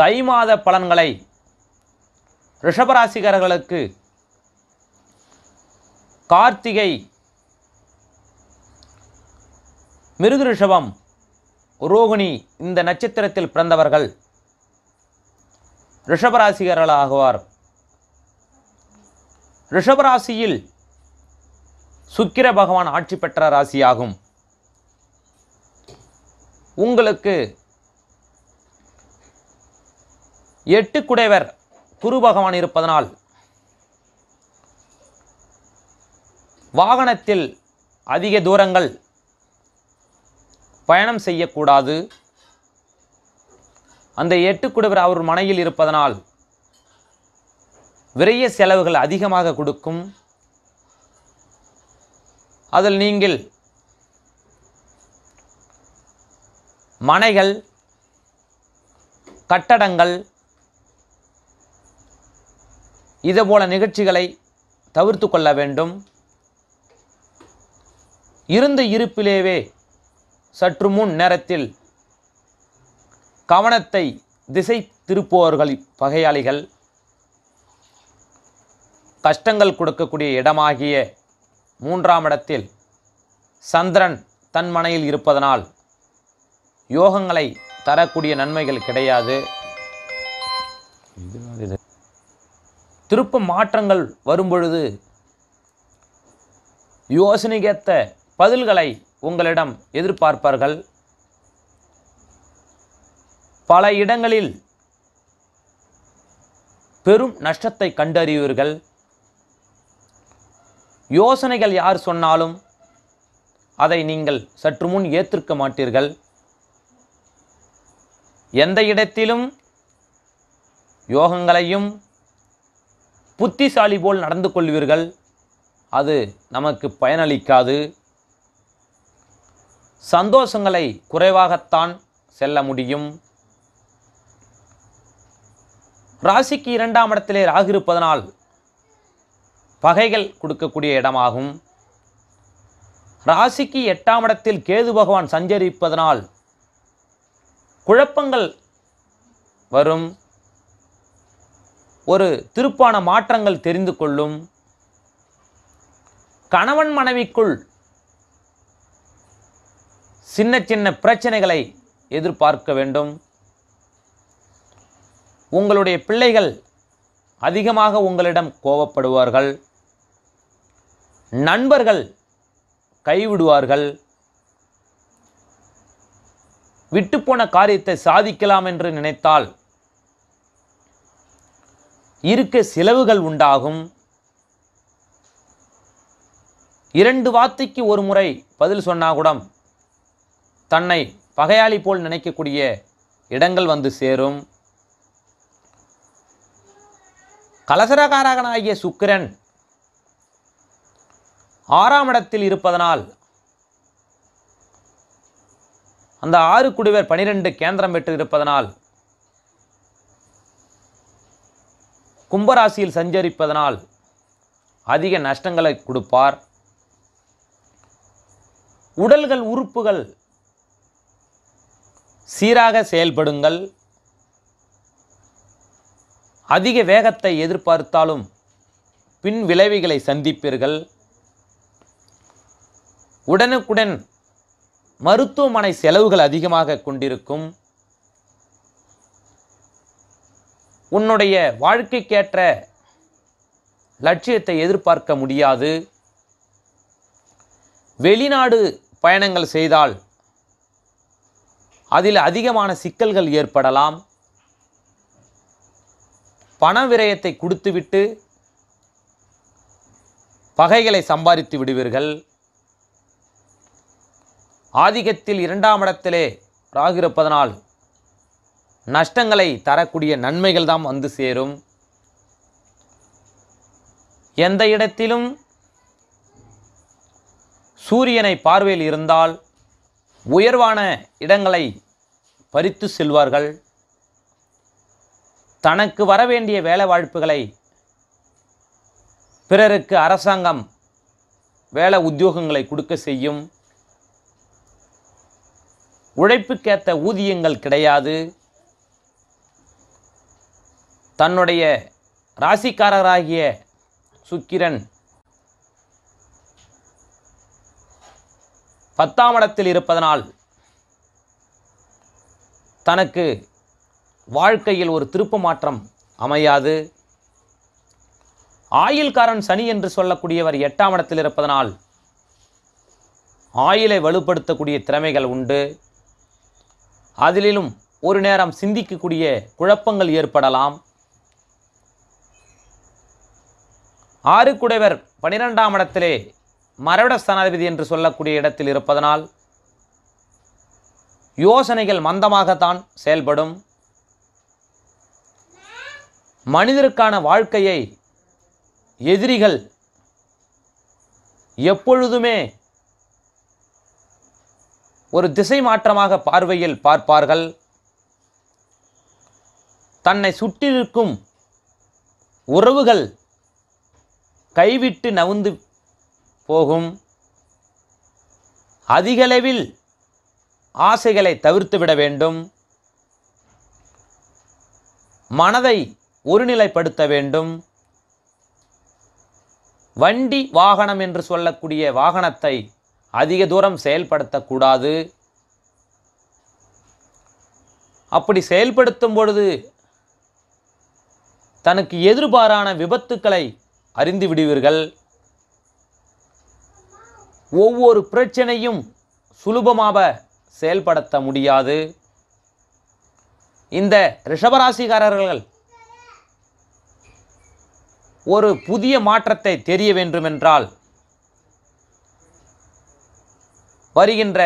தை மாத பலன்களை ரிஷபராசிகர்களுக்கு கார்த்திகை மிருது ரிஷபம் ரோகிணி இந்த நட்சத்திரத்தில் பிறந்தவர்கள் ரிஷபராசிகர்களாகுவார் ரிஷபராசியில் சுக்கிர பகவான் ஆட்சி பெற்ற ராசியாகும் உங்களுக்கு எட்டு குடைவர் குரு பகவான் இருப்பதனால் வாகனத்தில் அதிக தூரங்கள் பயணம் செய்யக்கூடாது அந்த எட்டு குடைவர் அவர் மனையில் இருப்பதனால் விரைய செலவுகள் அதிகமாக கொடுக்கும் அதில் நீங்கள் மனைகள் கட்டடங்கள் இதுபோல நிகழ்ச்சிகளை தவிர்த்து கொள்ள வேண்டும் இருந்த இருப்பிலேவே சற்று முன் நேரத்தில் கவனத்தை திசை திருப்புவர்கள் பகையாளிகள் கஷ்டங்கள் கொடுக்கக்கூடிய இடமாகிய மூன்றாம் இடத்தில் சந்திரன் தன்மனையில் இருப்பதனால் யோகங்களை தரக்கூடிய நன்மைகள் கிடையாது திருப்ப மாற்றங்கள் வரும்பொழுது யோசனைக்கேத்த பதில்களை உங்களிடம் எதிர்பார்ப்பார்கள் பல இடங்களில் பெரும் நஷ்டத்தை கண்டறிவீர்கள் யோசனைகள் யார் சொன்னாலும் அதை நீங்கள் சற்று முன் ஏற்றிருக்க மாட்டீர்கள் எந்த இடத்திலும் யோகங்களையும் புத்திசாலி போல் நடந்து கொள்வீர்கள் அது நமக்கு பயனளிக்காது சந்தோஷங்களை குறைவாகத்தான் செல்ல முடியும் ராசிக்கு இரண்டாம் இடத்திலே ராகு இருப்பதனால் பகைகள் கொடுக்கக்கூடிய இடமாகும் ராசிக்கு எட்டாம் இடத்தில் கேது பகவான் சஞ்சரிப்பதனால் குழப்பங்கள் வரும் ஒரு திருப்பான மாற்றங்கள் தெரிந்து கொள்ளும் கணவன் மனைவிக்குள் சின்ன சின்ன பிரச்சனைகளை எதிர்பார்க்க வேண்டும் உங்களுடைய பிள்ளைகள் அதிகமாக உங்களிடம் கோபப்படுவார்கள் நண்பர்கள் கைவிடுவார்கள் விட்டுப்போன காரியத்தை சாதிக்கலாம் என்று நினைத்தால் இருக்க செலவுகள் உண்டாகும் இரண்டு வார்த்தைக்கு ஒரு முறை பதில் சொன்னால் கூட தன்னை பகையாளி போல் நினைக்கக்கூடிய இடங்கள் வந்து சேரும் கலசரகாரகனாகிய சுக்கிரன் ஆறாம் இடத்தில் இருப்பதனால் அந்த ஆறு குடிவர் பனிரெண்டு கேந்திரம் பெற்று இருப்பதனால் கும்பராசியில் சஞ்சரிப்பதனால் அதிக நஷ்டங்களை கொடுப்பார் உடல்கள் உறுப்புகள் சீராக செயல்படுங்கள் அதிக வேகத்தை எதிர்பார்த்தாலும் பின் விளைவுகளை சந்திப்பீர்கள் உடனுக்குடன் மருத்துவமனை செலவுகள் அதிகமாக கொண்டிருக்கும் உன்னுடைய வாழ்க்கைக்கேற்ற லட்சியத்தை எதிர்பார்க்க முடியாது வெளிநாடு பயணங்கள் செய்தால் அதில் அதிகமான சிக்கல்கள் ஏற்படலாம் பண விரயத்தை கொடுத்துவிட்டு பகைகளை சம்பாதித்து விடுவீர்கள் ஆதிக்கத்தில் இரண்டாம் இடத்திலே ராகு இருப்பதனால் நஷ்டங்களை தரக்கூடிய நன்மைகள் தான் வந்து சேரும் எந்த இடத்திலும் சூரியனை பார்வையில் இருந்தால் உயர்வான இடங்களை பறித்து செல்வார்கள் தனக்கு வேண்டிய வேலை வாய்ப்புகளை பிறருக்கு அரசாங்கம் வேலை உத்தியோகங்களை கொடுக்க செய்யும் உழைப்புக்கேற்ற ஊதியங்கள் கிடையாது தன்னுடைய ராசிக்காரராகிய சுக்கிரன் பத்தாம் இடத்தில் இருப்பதனால் தனக்கு வாழ்க்கையில் ஒரு திருப்பு மாற்றம் அமையாது ஆயில்காரன் சனி என்று சொல்லக்கூடியவர் எட்டாம் இடத்தில் இருப்பதனால் ஆயிலை வலுப்படுத்தக்கூடிய திறமைகள் உண்டு அதிலும் ஒரு நேரம் சிந்திக்கக்கூடிய குழப்பங்கள் ஏற்படலாம் ஆறுக்குடைவர் பனிரெண்டாம் இடத்திலே மரவிட ஸ்தானாதிபதி என்று சொல்லக்கூடிய இடத்தில் இருப்பதனால் யோசனைகள் மந்தமாகத்தான் செயல்படும் மனிதருக்கான வாழ்க்கையை எதிரிகள் எப்பொழுதுமே ஒரு திசை மாற்றமாக பார்வையில் பார்ப்பார்கள் தன்னை சுற்றிருக்கும் உறவுகள் கைவிட்டு நவுந்து போகும் அதிகளவில் ஆசைகளை தவிர்த்து விட வேண்டும் மனதை ஒருநிலைப்படுத்த வேண்டும் வண்டி வாகனம் என்று சொல்லக்கூடிய வாகனத்தை அதிக தூரம் செயல்படுத்தக்கூடாது அப்படி செயல்படுத்தும் பொழுது தனக்கு எதிர்பாரான விபத்துக்களை அறிந்து விடுவீர்கள் ஒவ்வொரு பிரச்சனையும் சுலபமாக செயல்படுத்த முடியாது இந்த ரிஷபராசிக்காரர்கள் ஒரு புதிய மாற்றத்தை தெரிய வேண்டுமென்றால் வருகின்ற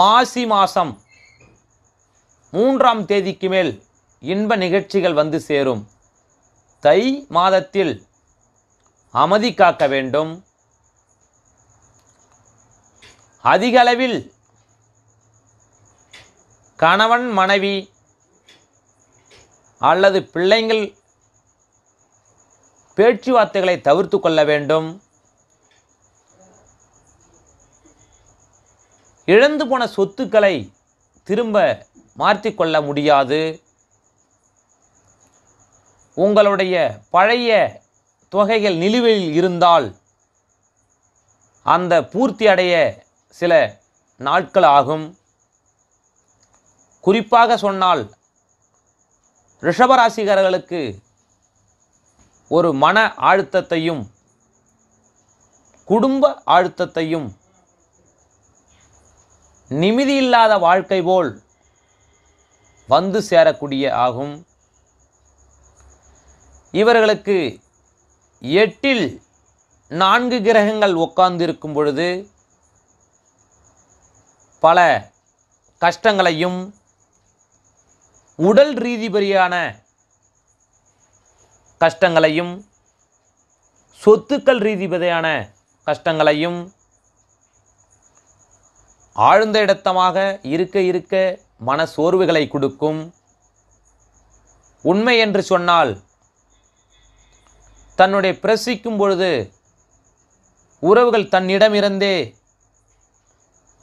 மாசி மாதம் மூன்றாம் தேதிக்கு மேல் இன்ப நிகழ்ச்சிகள் வந்து சேரும் தை மாதத்தில் அமைதி காக்க வேண்டும் அதிகளவில் கணவன் மனைவி அல்லது பிள்ளைங்கள் பேச்சுவார்த்தைகளை தவிர்த்து கொள்ள வேண்டும் இழந்து போன சொத்துக்களை திரும்ப மாற்றிக்கொள்ள முடியாது உங்களுடைய பழைய தொகைகள் நிலுவையில் இருந்தால் அந்த பூர்த்தி அடைய சில நாட்கள் ஆகும் குறிப்பாக சொன்னால் ரிஷபராசிகாரர்களுக்கு ஒரு மன அழுத்தத்தையும் குடும்ப அழுத்தத்தையும் நிமிதி இல்லாத வாழ்க்கை போல் வந்து சேரக்கூடிய ஆகும் இவர்களுக்கு எட்டில் நான்கு கிரகங்கள் உட்கார்ந்திருக்கும் பொழுது பல கஷ்டங்களையும் உடல் ரீதிபரியான கஷ்டங்களையும் சொத்துக்கள் ரீதிபதியான கஷ்டங்களையும் ஆழ்ந்த இடத்தமாக இருக்க இருக்க மன சோர்வுகளை கொடுக்கும் உண்மை என்று சொன்னால் தன்னுடைய பிரசிக்கும் பொழுது உறவுகள் தன்னிடமிருந்தே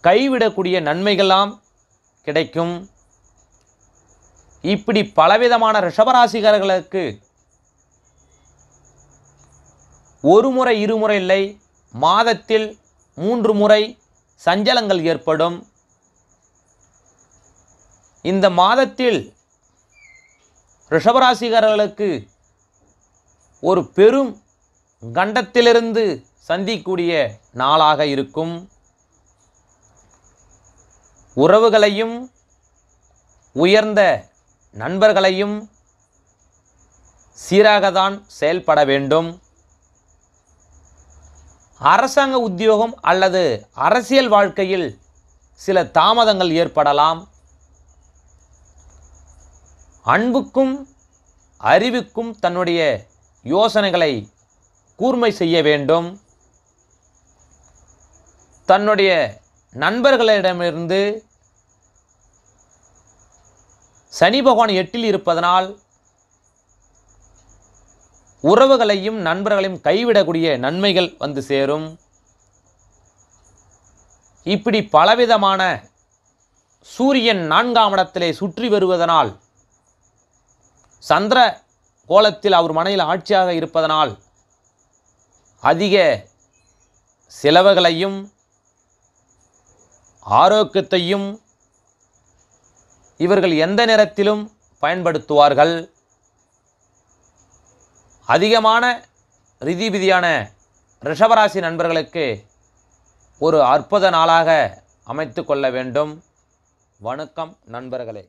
கைவிடக்கூடிய நன்மைகளாம் கிடைக்கும் இப்படி பலவிதமான ரிஷபராசிகர்களுக்கு ஒரு முறை இருமுறை இல்லை மாதத்தில் மூன்று முறை சஞ்சலங்கள் ஏற்படும் இந்த மாதத்தில் ரிஷபராசிகர்களுக்கு ஒரு பெரும் கண்டத்திலிருந்து சந்திக்கூடிய நாளாக இருக்கும் உறவுகளையும் உயர்ந்த நண்பர்களையும் சீராகத்தான் செயல்பட வேண்டும் அரசாங்க உத்தியோகம் அல்லது அரசியல் வாழ்க்கையில் சில தாமதங்கள் ஏற்படலாம் அன்புக்கும் அறிவுக்கும் தன்னுடைய யோசனைகளை கூர்மை செய்ய வேண்டும் தன்னுடைய நண்பர்களிடமிருந்து சனி பகவான் எட்டில் இருப்பதனால் உறவுகளையும் நண்பர்களையும் கைவிடக்கூடிய நன்மைகள் வந்து சேரும் இப்படி பலவிதமான சூரியன் நான்காம் இடத்திலே சுற்றி வருவதனால் சந்திர கோலத்தில் அவர் மனையில் ஆட்சியாக இருப்பதனால் அதிக செலவுகளையும் ஆரோக்கியத்தையும் இவர்கள் எந்த நேரத்திலும் பயன்படுத்துவார்கள் அதிகமான ரிதிபிதியான ரிஷபராசி நண்பர்களுக்கு ஒரு அற்புத நாளாக அமைத்து கொள்ள வேண்டும் வணக்கம் நண்பர்களே